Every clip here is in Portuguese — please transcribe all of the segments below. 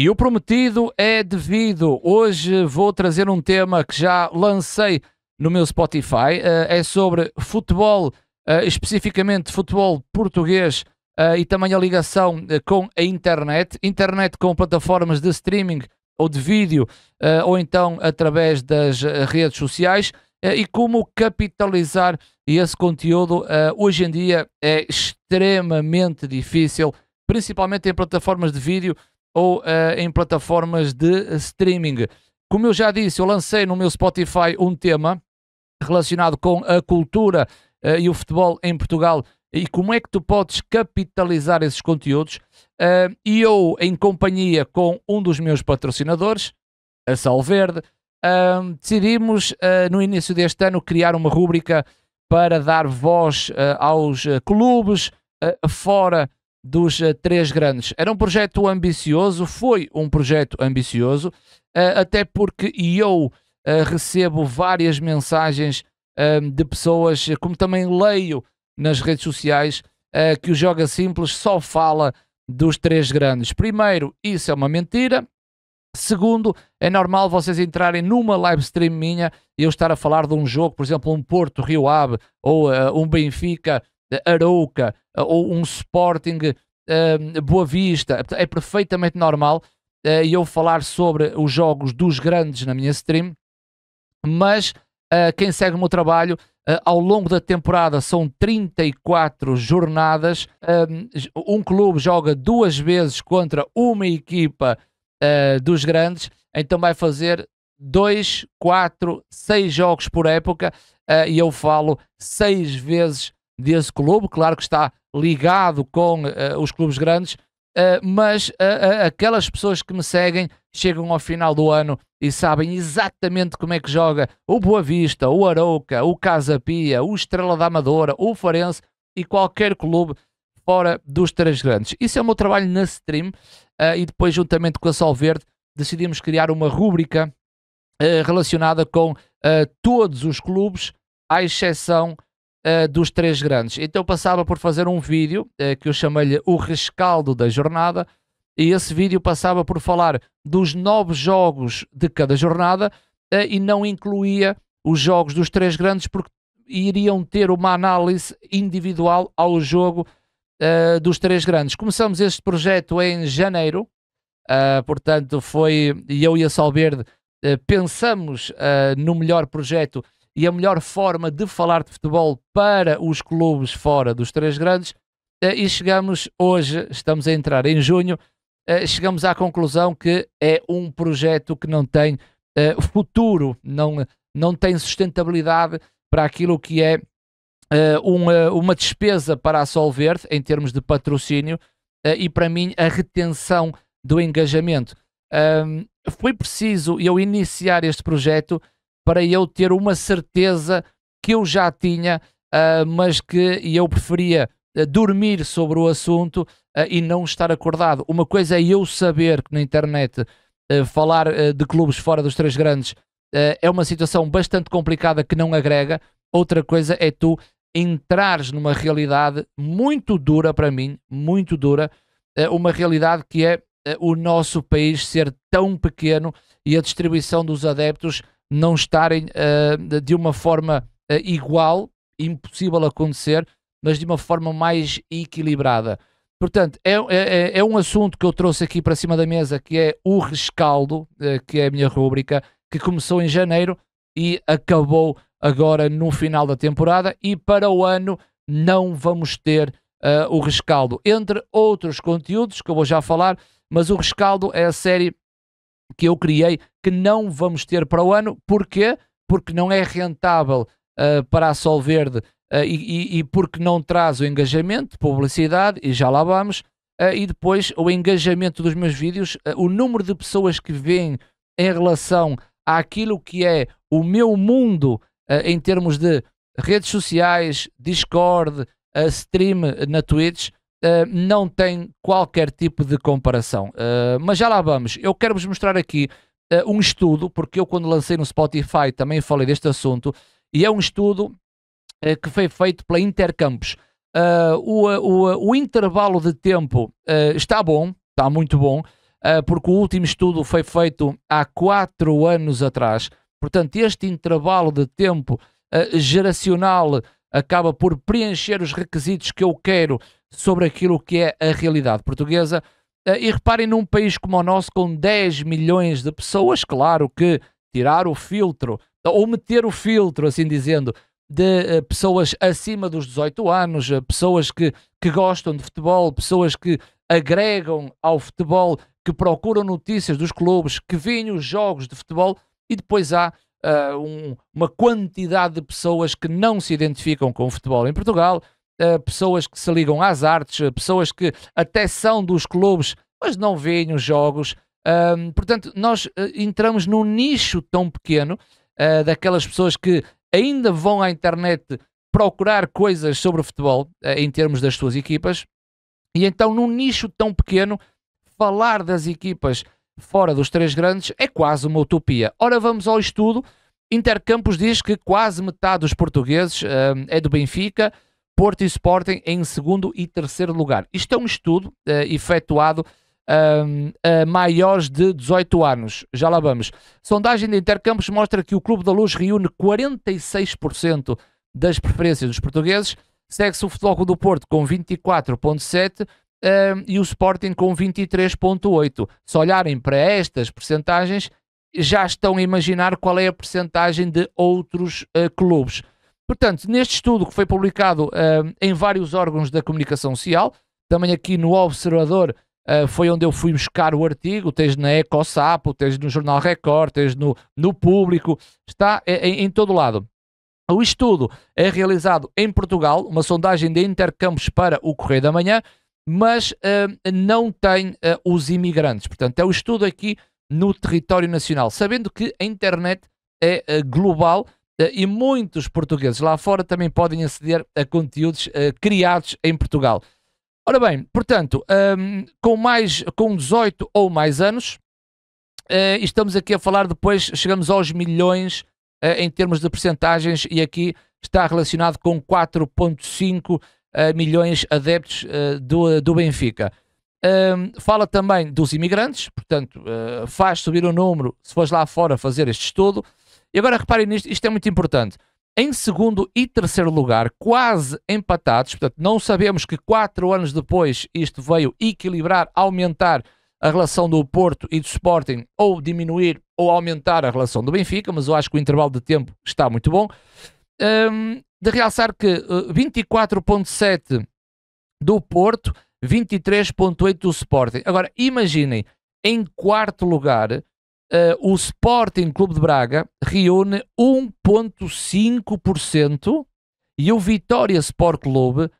E o prometido é devido. Hoje vou trazer um tema que já lancei no meu Spotify. Uh, é sobre futebol, uh, especificamente futebol português uh, e também a ligação com a internet. Internet com plataformas de streaming ou de vídeo, ou então através das redes sociais. e como capitalizar esse conteúdo hoje em dia é extremamente difícil, principalmente em plataformas de vídeo ou uh, em plataformas de eh, streaming. Como eu já disse, eu lancei no meu Spotify um tema relacionado com a cultura uh, e o futebol em Portugal e como é que tu podes capitalizar esses conteúdos. Uh, e eu, em companhia com um dos meus patrocinadores, a Salverde, uh, ehm, decidimos no início deste ano criar uma rúbrica para dar voz aos clubes fora dos eh, três grandes. Era um projeto ambicioso, foi um projeto ambicioso, eh, até porque eu eh, recebo várias mensagens de pessoas, como também leio nas redes sociais, que o Joga Simples só fala dos três grandes. Primeiro, isso é uma mentira. Segundo, é normal vocês entrarem numa live stream minha e eu estar a falar de um jogo, por exemplo, um Porto Rio Ave ou um Benfica eh, Arouca eh, ou um Sporting ehm, Boa Vista. É perfeitamente normal eh, eu falar sobre os jogos dos grandes na minha stream, mas quem segue o meu trabalho ao longo da temporada são 34 jornadas. Ehm, um, clube joga duas vezes contra uma equipa dos grandes, então vai fazer 2, 4, 6 jogos por época e eu falo 6 vezes desse clube, claro que está ligado com uh, os clubes grandes, uh, mas uh, aquelas pessoas que me seguem chegam ao final do ano e sabem exatamente como é que joga o Boa Vista, o Arouca, o Casa Pia, o Estrela da Amadora, o Farense e qualquer clube fora dos três grandes. Isso é o meu trabalho na Stream e depois, juntamente com a Sol Verde, decidimos criar uma rúbrica relacionada com todos os clubes, à exceção eh, dos três grandes. Então passava por fazer um vídeo uh, que eu chamei-lhe o rescaldo da jornada, e esse vídeo passava por falar dos nove jogos de cada jornada uh, e não incluía os jogos dos três grandes, porque iriam ter uma análise individual ao jogo dos três grandes. Começamos este projeto em janeiro, portanto, foi eu e a Salverde. Uh, pensamos uh, no melhor projeto e a melhor forma de falar de futebol para os clubes fora dos três grandes. Eh, e chegamos hoje, estamos a entrar em junho, eh, chegamos à conclusão que é um projeto que não tem eh, futuro, não, não tem sustentabilidade para aquilo que é uma, uma despesa para a Solverde em termos de patrocínio e para mim a retenção do engajamento. foi preciso eu iniciar este projeto para eu ter uma certeza que eu já tinha, uh, mas que eu preferia ah, dormir sobre o assunto ah, e não estar acordado. Uma coisa é eu saber que na internet falar de clubes fora dos três grandes é uma situação bastante complicada que não agrega. Outra coisa é tu entrares numa realidade muito dura para mim, muito dura, uma realidade que é o nosso país ser tão pequeno e a distribuição dos adeptos não estarem uh, de uma forma uh, igual, impossível acontecer, mas de uma forma mais equilibrada. Portanto, é, é, é, é, um assunto que eu trouxe aqui para cima da mesa, que é o rescaldo, uh, que é a minha rúbrica, que começou em janeiro e acabou agora no final da temporada e para o ano não vamos ter o rescaldo. Entre outros conteúdos que eu vou já falar, mas o rescaldo é a série que eu criei que não vamos ter para o ano. Porquê? Porque não é rentável uh, para a Solverde uh, ah, e, e, porque não traz o engajamento, publicidade, e já lá vamos. Uh, e depois o engajamento dos meus vídeos, o número de pessoas que vêm em relação àquilo que é o meu mundo em termos de redes sociais, Discord, stream na Twitch, Uh, não tem qualquer tipo de comparação. Uh, mas já lá vamos. Eu quero-vos mostrar aqui uh, um estudo, porque eu, quando lancei no Spotify, também falei deste assunto, e é um estudo que foi feito pela Intercampus. O, o, o, intervalo de tempo está bom, está muito bom, porque o último estudo foi feito há 4 anos atrás. Portanto, este intervalo de tempo geracional acaba por preencher os requisitos que eu quero sobre aquilo que é a realidade portuguesa. Ah, e reparem, num país como o nosso, com 10 milhões de pessoas, claro que tirar o filtro, ou meter o filtro, assim dizendo, de ah, pessoas acima dos 18 anos, ah, pessoas que, que gostam de futebol, pessoas que agregam ao futebol, que procuram notícias dos clubes, que veem os jogos de futebol, e depois há uh, um, uma quantidade de pessoas que não se identificam com o futebol em Portugal, eh, pessoas que se ligam às artes, eh, pessoas que até são dos clubes, mas não veem os jogos. portanto, nós eh, entramos num nicho tão pequeno daquelas pessoas que ainda vão à internet procurar coisas sobre futebol em termos das suas equipas. E então, num nicho tão pequeno, falar das equipas fora dos três grandes é quase uma utopia. Ora, vamos ao estudo. Intercampos diz que quase metade dos portugueses é do Benfica, Porto e Sporting em segundo e terceiro lugar. Isto é um estudo uh, efetuado a maiores de 18 anos. Já lá vamos. Sondagem de Intercampos mostra que o Clube da Luz reúne 46% das preferências dos portugueses. Segue-se o Futebol do Porto com 24,7% e o Sporting com 23,8%. Se olharem para estas percentagens, já estão a imaginar qual é a percentagem de outros uh, clubes. Portanto, neste estudo que foi publicado uh, em vários órgãos da comunicação social, também aqui no Observador uh, foi onde eu fui buscar o artigo, tens na EcoSapo, tens no Jornal Record, tens no, no Público, está em, em todo lado. O estudo é realizado em Portugal, uma sondagem de intercâmbios para o Correio da Manhã, mas uh, não tem os imigrantes. Portanto, é o estudo aqui no território nacional, sabendo que a internet é global eh, e muitos portugueses lá fora também podem aceder a conteúdos eh, criados em Portugal. Ora bem, portanto, um, ehm, com, mais, com 18 ou mais anos, Uh, estamos aqui a falar depois, chegamos aos milhões uh, em termos de percentagens e aqui está relacionado com 4.5 uh, milhões adeptos do, do Benfica. Ehm, fala também dos imigrantes, portanto, faz subir o número se fores lá fora fazer este estudo. E agora reparem nisto, isto é muito importante. Em segundo e terceiro lugar, quase empatados, portanto, não sabemos que quatro anos depois isto veio equilibrar, aumentar a relação do Porto e do Sporting, ou diminuir ou aumentar a relação do Benfica, mas eu acho que o intervalo de tempo está muito bom. Um, de realçar que uh, eh, 24,7 do Porto, 23,8 do Sporting. Agora, imaginem, em quarto lugar, eh, o Sporting Clube de Braga reúne 1,5% e o Vitória Sport Clube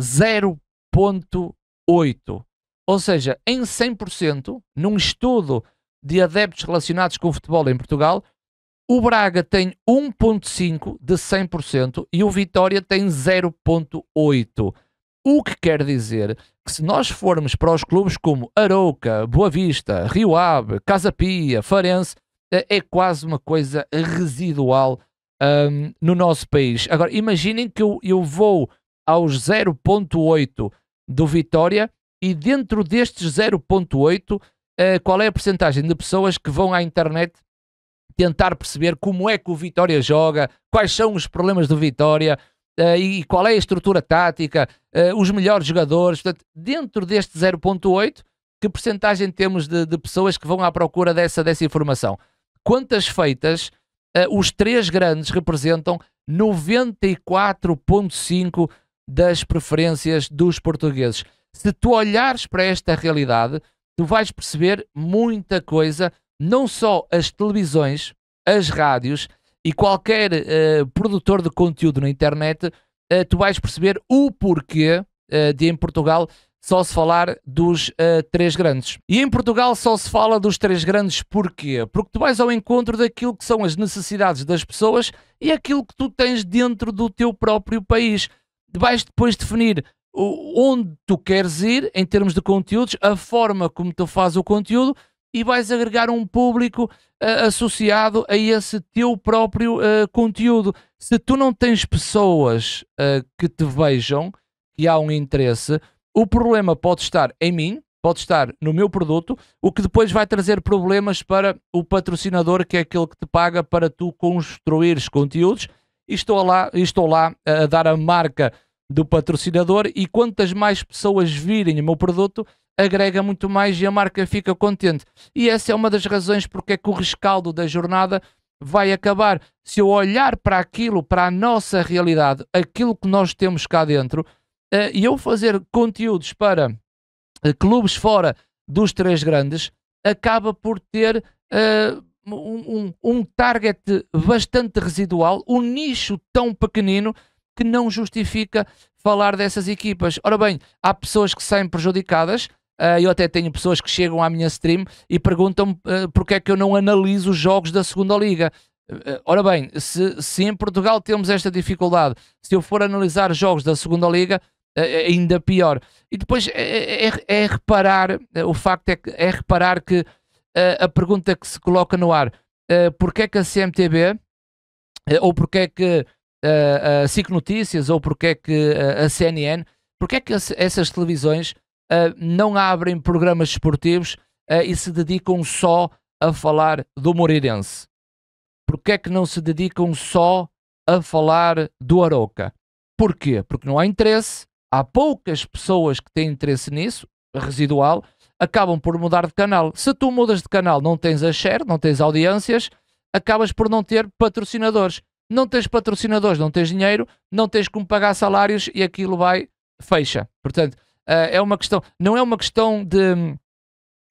0,8%. Ou seja, em 100%, num estudo de adeptos relacionados com o futebol em Portugal, o Braga tem 1,5% de 100% e o Vitória tem 0,8%. O que quer dizer que se nós formos para os clubes como Arouca, Boa Vista, Rio Ave, Casa Pia, Farense, eh, é quase uma coisa residual um, no nosso país. Agora, imaginem que eu, eu vou aos 0.8 do Vitória e dentro destes 0.8, uh, eh, qual é a porcentagem de pessoas que vão à internet tentar perceber como é que o Vitória joga, quais são os problemas do Vitória, eh, e qual é a estrutura tática, eh, os melhores jogadores. Portanto, dentro deste 0.8, que percentagem temos de, de, pessoas que vão à procura dessa, dessa informação? Quantas feitas eh, os três grandes representam 94.5% das preferências dos portugueses. Se tu olhares para esta realidade, tu vais perceber muita coisa, não só as televisões, as rádios, e qualquer uh, produtor de conteúdo na internet, uh, tu vais perceber o porquê uh, de em Portugal só se falar dos três grandes. E em Portugal só se fala dos três grandes porquê? Porque tu vais ao encontro daquilo que são as necessidades das pessoas e aquilo que tu tens dentro do teu próprio país. Vais depois definir onde tu queres ir em termos de conteúdos, a forma como tu fazes o conteúdo e vais agregar um público uh, associado a esse teu próprio uh, conteúdo. Se tu não tens pessoas uh, que te vejam, que há um interesse, o problema pode estar em mim, pode estar no meu produto, o que depois vai trazer problemas para o patrocinador, que é aquele que te paga para tu construires conteúdos. E estou lá, estou lá a dar a marca do patrocinador e quantas mais pessoas virem o meu produto, agrega muito mais e a marca fica contente. E essa é uma das razões porque é que o rescaldo da jornada vai acabar. Se eu olhar para aquilo, para a nossa realidade, aquilo que nós temos cá dentro, eh, e eu fazer conteúdos para eh, clubes fora dos três grandes, acaba por ter eh, um, um, um target bastante residual, um nicho tão pequenino que não justifica falar dessas equipas. Ora bem, há pessoas que saem prejudicadas, Uh, eu até tenho pessoas que chegam à minha stream e perguntam-me uh, porque é que eu não analiso os jogos da segunda liga. Uh, ora bem, se, se em Portugal temos esta dificuldade, se eu for analisar jogos da segunda liga, é ainda pior. E depois é, é, é, é reparar, o facto é, que, é reparar que a pergunta que se coloca no ar, uh, porque é que a CMTB, ou porque é que a SIC Notícias, ou porque é que a CNN, porque é que essas televisões uh, não abrem programas esportivos uh, e se dedicam só a falar do Moreirense? Porquê é que não se dedicam só a falar do Aroca? Porquê? Porque não há interesse, há poucas pessoas que têm interesse nisso, residual, acabam por mudar de canal. Se tu mudas de canal, não tens a share, não tens audiências, acabas por não ter patrocinadores. Não tens patrocinadores, não tens dinheiro, não tens como pagar salários e aquilo vai, fecha. Portanto, eh, é uma questão, não é uma questão de,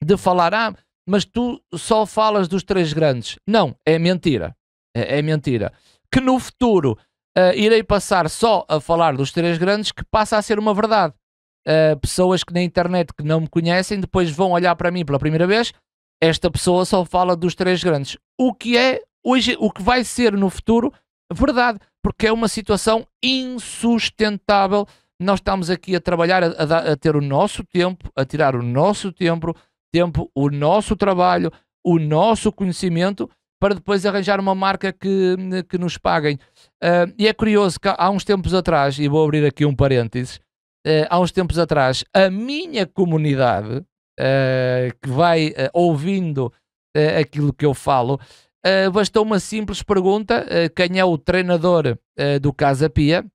de falar, ah, mas tu só falas dos três grandes. Não, é mentira. É, é mentira. Que no futuro uh, irei passar só a falar dos três grandes, que passa a ser uma verdade. Uh, pessoas que na internet que não me conhecem depois vão olhar para mim pela primeira vez. Esta pessoa só fala dos três grandes. O que é hoje, o que vai ser no futuro, verdade, porque é uma situação insustentável nós estamos aqui a trabalhar, a, a, a, ter o nosso tempo, a tirar o nosso tempo, tempo, o nosso trabalho, o nosso conhecimento, para depois arranjar uma marca que, que nos paguem. Uh, e é curioso que há uns tempos atrás, e vou abrir aqui um parênteses, uh, há uns tempos atrás, a minha comunidade, uh, que vai ouvindo aquilo que eu falo, bastou uma simples pergunta: quem é o treinador do Casa Pia?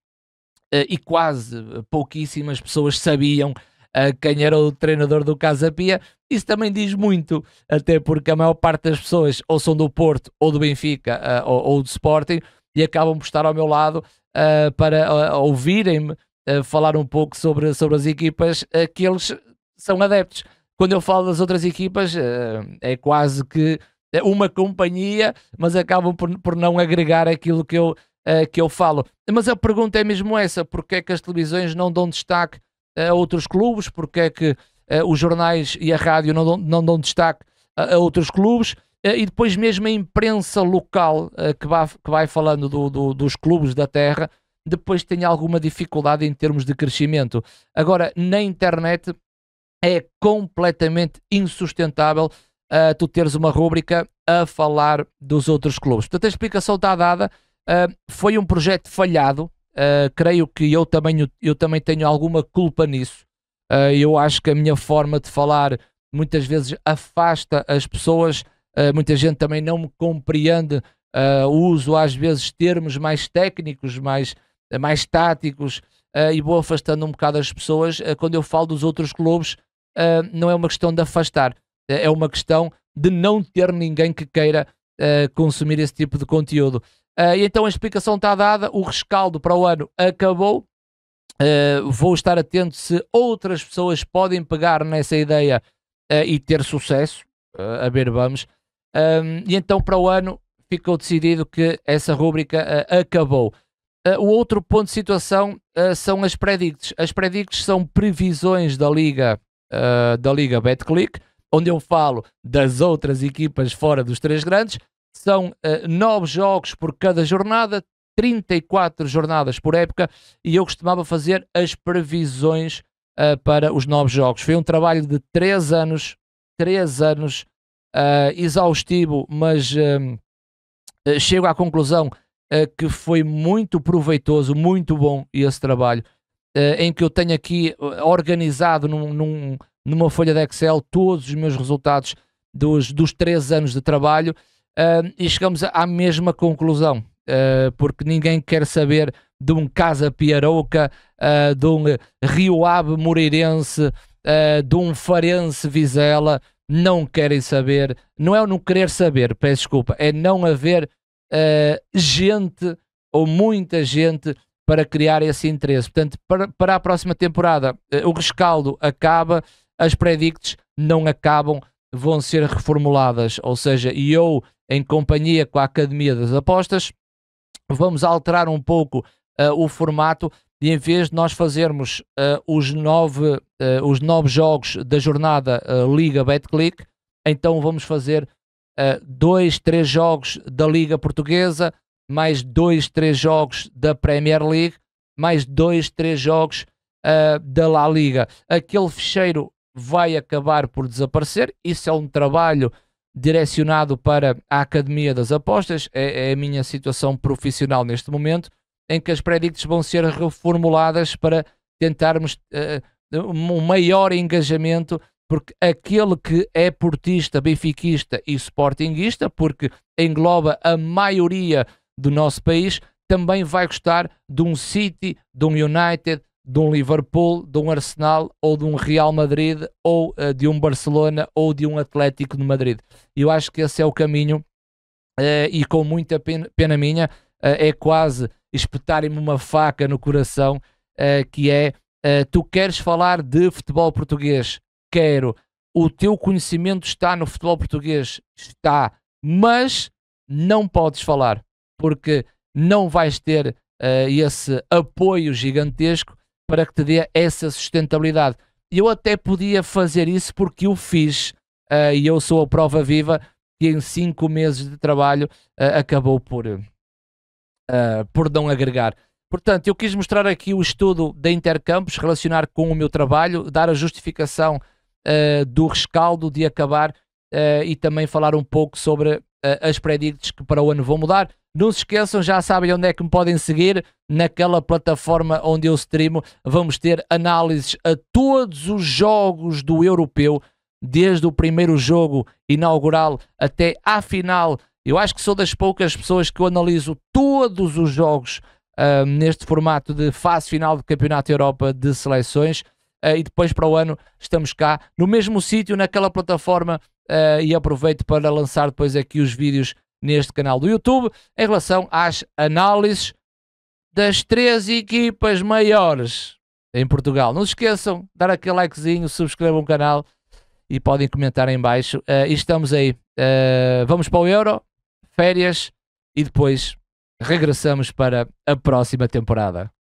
Eh, e quase pouquíssimas pessoas sabiam eh, quem era o treinador do Casa Pia. Isso também diz muito, até porque a maior parte das pessoas ou são do Porto, ou do Benfica, eh, ou, ou do Sporting, e acabam por estar ao meu lado para ouvirem-me falar um pouco sobre, sobre as equipas que eles são adeptos. Quando eu falo das outras equipas, é quase que é uma companhia, mas acabam por, por não agregar aquilo que eu uh, que eu falo. Mas a pergunta é mesmo essa: porque é que as televisões não dão destaque eh, a outros clubes? Porque é que uh, os jornais e a rádio não dão, não dão destaque a, a outros clubes? Uh, e depois mesmo a imprensa local que, vai, que vai falando do, do, dos clubes da terra, depois tem alguma dificuldade em termos de crescimento. Agora, na internet é completamente insustentável uh, tu teres uma rúbrica a falar dos outros clubes. Portanto, a explicação está dada. Ah, foi um projeto falhado, uh, creio que eu também, eu também tenho alguma culpa nisso. Uh, eu acho que a minha forma de falar muitas vezes afasta as pessoas, muita gente também não me compreende. uso às vezes termos mais técnicos, mais, mais táticos e vou afastando um bocado as pessoas. quando eu falo dos outros clubes, não é uma questão de afastar, é, é uma questão de não ter ninguém que queira consumir esse tipo de conteúdo. Uh, e então a explicação está dada, o rescaldo para o ano acabou. Uh, vou estar atento se outras pessoas podem pegar nessa ideia uh, e ter sucesso. a ver, vamos. e então para o ano ficou decidido que essa rúbrica acabou. o outro ponto de situação são as predicts. As predicts são previsões da liga, da liga BetClick, onde eu falo das outras equipas fora dos três grandes são uh, nove jogos por cada jornada, 34 jornadas por época, e eu costumava fazer as previsões uh, para os nove jogos. Foi um trabalho de três anos, três anos uh, exaustivo, mas ehm, chego à conclusão que foi muito proveitoso, muito bom esse trabalho, em que eu tenho aqui organizado num, num, numa folha de Excel todos os meus resultados dos, dos três anos de trabalho uh, e chegamos à mesma conclusão, uh, porque ninguém quer saber de um Casa Piarouca, uh, ah, de um Rio Ave Moreirense, ah, de um Farense Vizela, não querem saber, não é o não querer saber, peço desculpa, é não haver gente ou muita gente para criar esse interesse. Portanto, para, para a próxima temporada, o rescaldo acaba, as predicts não acabam, vão ser reformuladas, ou seja, e eu, em companhia com a Academia das Apostas, vamos alterar um pouco uh, o formato e em vez de nós fazermos uh, os, nove, uh, os nove jogos da jornada Liga Betclic, então vamos fazer dois, três jogos da Liga Portuguesa, mais dois, três jogos da Premier League, mais dois, três jogos da La Liga. Aquele fecheiro vai acabar por desaparecer. Isso é um trabalho direcionado para a Academia das Apostas, é, é a minha situação profissional neste momento, em que as predicts vão ser reformuladas para tentarmos uh, um maior engajamento, porque aquele que é portista, benfiquista e sportinguista, porque engloba a maioria do nosso país, também vai gostar de um City, de um United, de um Liverpool, de um Arsenal ou de um Real Madrid ou uh, de um Barcelona ou de um Atlético de Madrid. Eu acho que esse é o caminho uh, e com muita pena, pena minha uh, é quase espetarem-me uma faca no coração que é tu queres falar de futebol português? Quero. O teu conhecimento está no futebol português? Está. Mas não podes falar porque não vais ter esse apoio gigantesco para que te dê essa sustentabilidade. Eu até podia fazer isso porque eu fiz uh, e eu sou a prova viva que em cinco meses de trabalho uh, acabou por, uh, por não agregar. Portanto, eu quis mostrar aqui o estudo da Intercampus, relacionar com o meu trabalho, dar a justificação do rescaldo de acabar e também falar um pouco sobre as predicts que para o ano vão mudar. Não se esqueçam, já sabem onde é que me podem seguir. Naquela plataforma onde eu streamo, vamos ter análises a todos os jogos do europeu, desde o primeiro jogo inaugural até à final. Eu acho que sou das poucas pessoas que eu analiso todos os jogos uh, neste formato de fase final do Campeonato Europa de Seleções. Uh, e depois para o ano estamos cá no mesmo sítio, naquela plataforma. Uh, e aproveito para lançar depois aqui os vídeos neste canal do YouTube em relação às análises das três equipas maiores em Portugal. Não se esqueçam de dar aquele likezinho, subscrevam o canal e podem comentar em baixo. Uh, e estamos aí. Uh, vamos para o Euro, férias e depois regressamos para a próxima temporada.